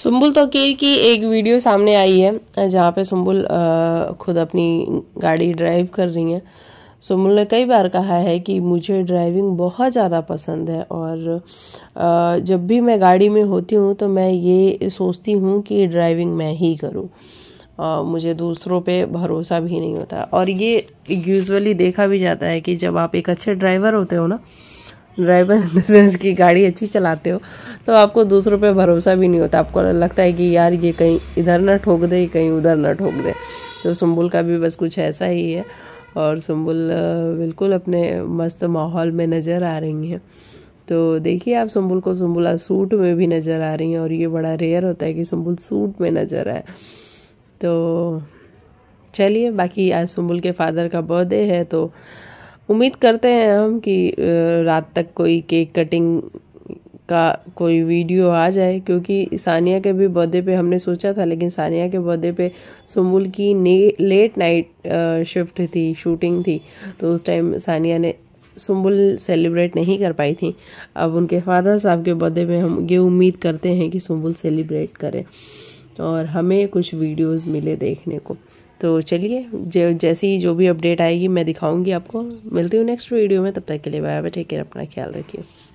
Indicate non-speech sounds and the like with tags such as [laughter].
सुम्बुल तोकीर की एक वीडियो सामने आई है जहाँ पे सुम्बुल खुद अपनी गाड़ी ड्राइव कर रही हैं सुम्बुल ने कई बार कहा है कि मुझे ड्राइविंग बहुत ज़्यादा पसंद है और जब भी मैं गाड़ी में होती हूँ तो मैं ये सोचती हूँ कि ड्राइविंग मैं ही करूँ मुझे दूसरों पे भरोसा भी नहीं होता और ये यूजुअली देखा भी जाता है कि जब आप एक अच्छे ड्राइवर होते हो ना ड्राइवर [laughs] सेंस की गाड़ी अच्छी चलाते हो तो आपको दूसरों पे भरोसा भी नहीं होता आपको लगता है कि यार ये कहीं इधर ना ठोक दे कहीं उधर ना ठोक दे तो सुम्बुल का भी बस कुछ ऐसा ही है और सुम्बुल बिल्कुल अपने मस्त माहौल में नज़र आ रही हैं तो देखिए आप सुम्बुल को सुम्बुला सूट में भी नज़र आ रही हैं और ये बड़ा रेयर होता है कि सुम्बुल सूट में नज़र आए तो चलिए बाकी आज सुम्बुल के फादर का बर्थडे है तो उम्मीद करते हैं हम कि रात तक कोई केक कटिंग का कोई वीडियो आ जाए क्योंकि सानिया के भी बर्थडे पे हमने सोचा था लेकिन सानिया के बर्थडे पे सुमुल की लेट नाइट शिफ्ट थी शूटिंग थी तो उस टाइम सानिया ने सुम्बुल सेलिब्रेट नहीं कर पाई थी अब उनके फादर साहब के बर्थडे में हम ये उम्मीद करते हैं कि सुम्बुल सेलिब्रेट करें और हमें कुछ वीडियोस मिले देखने को तो चलिए जैसी ही जो भी अपडेट आएगी मैं दिखाऊंगी आपको मिलती हूँ नेक्स्ट वीडियो में तब तक के लिए बाय बाय टेक केयर अपना ख्याल रखिए